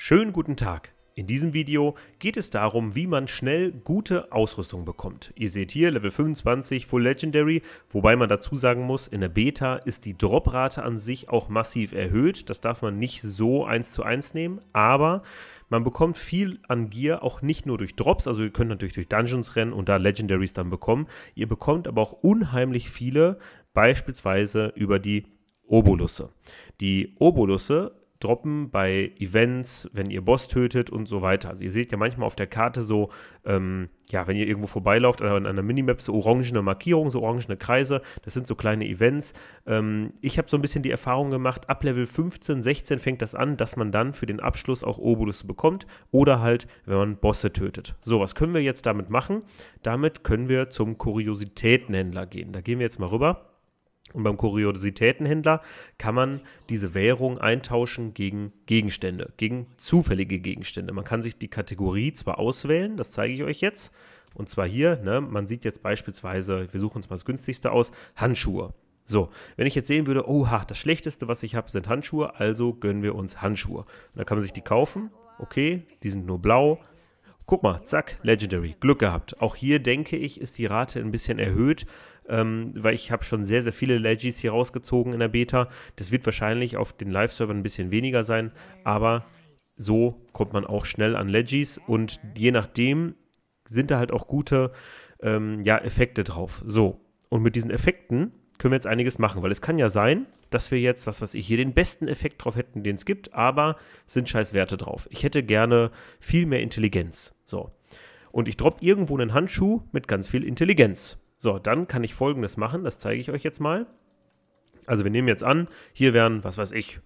Schönen guten Tag! In diesem Video geht es darum, wie man schnell gute Ausrüstung bekommt. Ihr seht hier Level 25 Full Legendary, wobei man dazu sagen muss, in der Beta ist die Droprate an sich auch massiv erhöht. Das darf man nicht so eins zu eins nehmen, aber man bekommt viel an Gear auch nicht nur durch Drops, also ihr könnt natürlich durch Dungeons rennen und da Legendaries dann bekommen. Ihr bekommt aber auch unheimlich viele, beispielsweise über die Obolusse. Die Obolusse droppen bei Events, wenn ihr Boss tötet und so weiter. Also ihr seht ja manchmal auf der Karte so, ähm, ja, wenn ihr irgendwo vorbeilauft an, an einer Minimap, so orangene Markierungen, so orangene Kreise, das sind so kleine Events. Ähm, ich habe so ein bisschen die Erfahrung gemacht, ab Level 15, 16 fängt das an, dass man dann für den Abschluss auch Obolus bekommt oder halt, wenn man Bosse tötet. So, was können wir jetzt damit machen? Damit können wir zum Kuriositätenhändler gehen. Da gehen wir jetzt mal rüber. Und beim Kuriositätenhändler kann man diese Währung eintauschen gegen Gegenstände, gegen zufällige Gegenstände. Man kann sich die Kategorie zwar auswählen, das zeige ich euch jetzt. Und zwar hier, ne, man sieht jetzt beispielsweise, wir suchen uns mal das günstigste aus, Handschuhe. So, wenn ich jetzt sehen würde, oha, das Schlechteste, was ich habe, sind Handschuhe, also gönnen wir uns Handschuhe. Und dann kann man sich die kaufen, okay, die sind nur blau, Guck mal, zack, Legendary. Glück gehabt. Auch hier denke ich, ist die Rate ein bisschen erhöht, ähm, weil ich habe schon sehr, sehr viele Legis hier rausgezogen in der Beta. Das wird wahrscheinlich auf den Live-Servern ein bisschen weniger sein, aber so kommt man auch schnell an Legis und je nachdem sind da halt auch gute ähm, ja, Effekte drauf. So, und mit diesen Effekten können wir jetzt einiges machen, weil es kann ja sein, dass wir jetzt, was weiß ich, hier den besten Effekt drauf hätten, den es gibt, aber sind scheiß Werte drauf. Ich hätte gerne viel mehr Intelligenz. So. Und ich droppe irgendwo einen Handschuh mit ganz viel Intelligenz. So, dann kann ich folgendes machen, das zeige ich euch jetzt mal. Also wir nehmen jetzt an, hier wären, was weiß ich,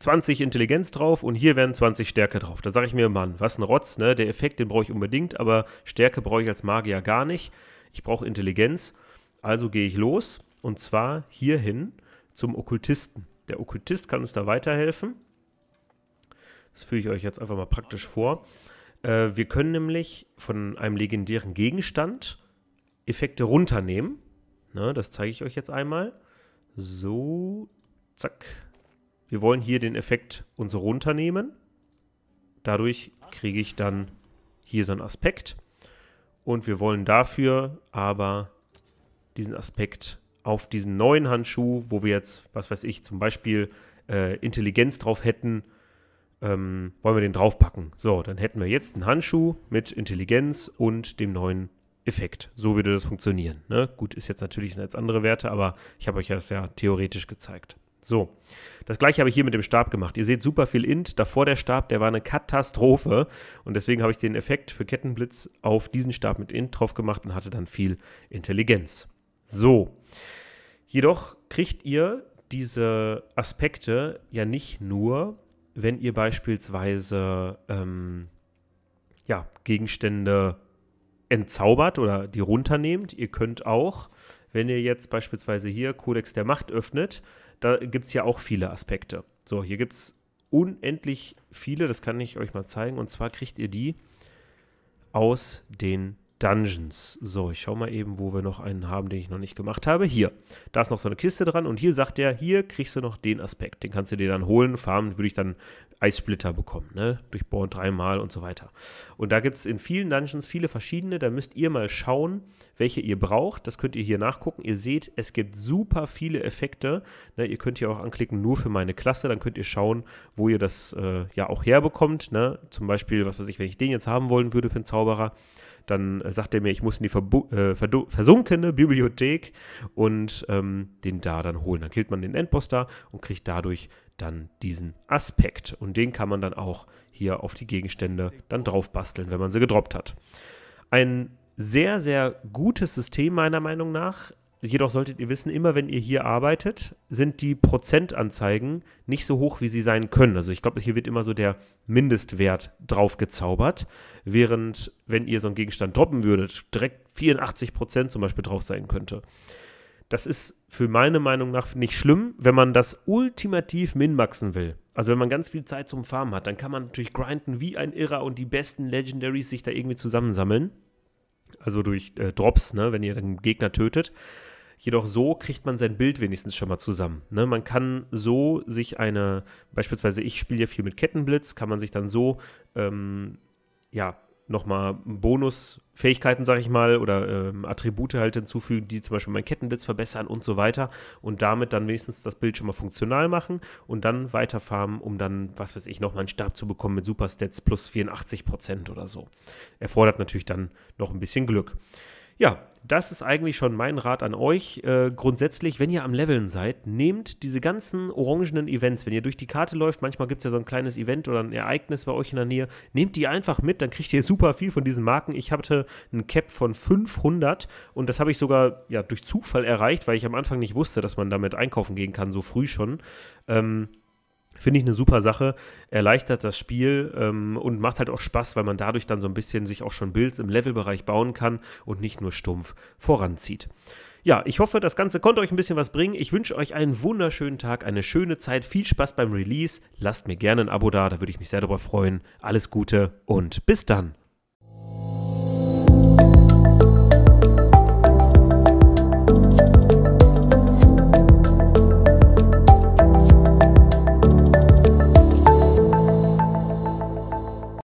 20 Intelligenz drauf und hier wären 20 Stärke drauf. Da sage ich mir, Mann, was ein Rotz, ne? Der Effekt, den brauche ich unbedingt, aber Stärke brauche ich als Magier gar nicht. Ich brauche Intelligenz. Also gehe ich los und zwar hierhin zum Okkultisten. Der Okkultist kann uns da weiterhelfen. Das führe ich euch jetzt einfach mal praktisch vor. Äh, wir können nämlich von einem legendären Gegenstand Effekte runternehmen. Na, das zeige ich euch jetzt einmal. So, zack. Wir wollen hier den Effekt uns runternehmen. Dadurch kriege ich dann hier so einen Aspekt. Und wir wollen dafür aber diesen Aspekt auf diesen neuen Handschuh, wo wir jetzt, was weiß ich, zum Beispiel äh, Intelligenz drauf hätten, ähm, wollen wir den draufpacken. So, dann hätten wir jetzt einen Handschuh mit Intelligenz und dem neuen Effekt. So würde das funktionieren. Ne? Gut, ist jetzt natürlich sind jetzt andere Werte, aber ich habe euch das ja theoretisch gezeigt. So, das gleiche habe ich hier mit dem Stab gemacht. Ihr seht super viel Int, davor der Stab, der war eine Katastrophe und deswegen habe ich den Effekt für Kettenblitz auf diesen Stab mit Int drauf gemacht und hatte dann viel Intelligenz. So, Jedoch kriegt ihr diese Aspekte ja nicht nur, wenn ihr beispielsweise ähm, ja, Gegenstände entzaubert oder die runternehmt. Ihr könnt auch, wenn ihr jetzt beispielsweise hier Kodex der Macht öffnet, da gibt es ja auch viele Aspekte. So, hier gibt es unendlich viele, das kann ich euch mal zeigen. Und zwar kriegt ihr die aus den Dungeons. So, ich schau mal eben, wo wir noch einen haben, den ich noch nicht gemacht habe. Hier, da ist noch so eine Kiste dran und hier sagt er, hier kriegst du noch den Aspekt. Den kannst du dir dann holen, farmen würde ich dann Eissplitter bekommen, ne? durchbohren dreimal und so weiter. Und da gibt es in vielen Dungeons viele verschiedene, da müsst ihr mal schauen, welche ihr braucht. Das könnt ihr hier nachgucken. Ihr seht, es gibt super viele Effekte. Ne? Ihr könnt hier auch anklicken, nur für meine Klasse, dann könnt ihr schauen, wo ihr das äh, ja auch herbekommt. Ne? Zum Beispiel, was weiß ich, wenn ich den jetzt haben wollen würde für einen Zauberer, dann sagt er mir, ich muss in die Verbu äh, versunkene Bibliothek und ähm, den da dann holen. Dann killt man den Endboss da und kriegt dadurch dann diesen Aspekt. Und den kann man dann auch hier auf die Gegenstände dann drauf basteln, wenn man sie gedroppt hat. Ein sehr, sehr gutes System meiner Meinung nach. Jedoch solltet ihr wissen, immer wenn ihr hier arbeitet, sind die Prozentanzeigen nicht so hoch, wie sie sein können. Also ich glaube, hier wird immer so der Mindestwert draufgezaubert, während wenn ihr so einen Gegenstand droppen würdet, direkt 84 zum Beispiel drauf sein könnte. Das ist für meine Meinung nach nicht schlimm, wenn man das ultimativ minmaxen will. Also wenn man ganz viel Zeit zum Farmen hat, dann kann man natürlich grinden wie ein Irrer und die besten Legendaries sich da irgendwie zusammensammeln. Also durch äh, Drops, ne, wenn ihr den Gegner tötet. Jedoch so kriegt man sein Bild wenigstens schon mal zusammen. Ne? Man kann so sich eine, beispielsweise ich spiele ja viel mit Kettenblitz, kann man sich dann so, ähm, ja, nochmal Bonusfähigkeiten, sag ich mal, oder ähm, Attribute halt hinzufügen, die zum Beispiel meinen Kettenblitz verbessern und so weiter und damit dann wenigstens das Bild schon mal funktional machen und dann weiterfarmen, um dann, was weiß ich, nochmal einen Stab zu bekommen mit Superstats plus 84% oder so. Erfordert natürlich dann noch ein bisschen Glück. Ja, das ist eigentlich schon mein Rat an euch. Äh, grundsätzlich, wenn ihr am Leveln seid, nehmt diese ganzen orangenen Events. Wenn ihr durch die Karte läuft, manchmal gibt es ja so ein kleines Event oder ein Ereignis bei euch in der Nähe, nehmt die einfach mit, dann kriegt ihr super viel von diesen Marken. Ich hatte ein Cap von 500 und das habe ich sogar ja, durch Zufall erreicht, weil ich am Anfang nicht wusste, dass man damit einkaufen gehen kann, so früh schon. Ähm, Finde ich eine super Sache, erleichtert das Spiel ähm, und macht halt auch Spaß, weil man dadurch dann so ein bisschen sich auch schon Builds im Levelbereich bauen kann und nicht nur stumpf voranzieht. Ja, ich hoffe, das Ganze konnte euch ein bisschen was bringen. Ich wünsche euch einen wunderschönen Tag, eine schöne Zeit, viel Spaß beim Release. Lasst mir gerne ein Abo da, da würde ich mich sehr darüber freuen. Alles Gute und bis dann.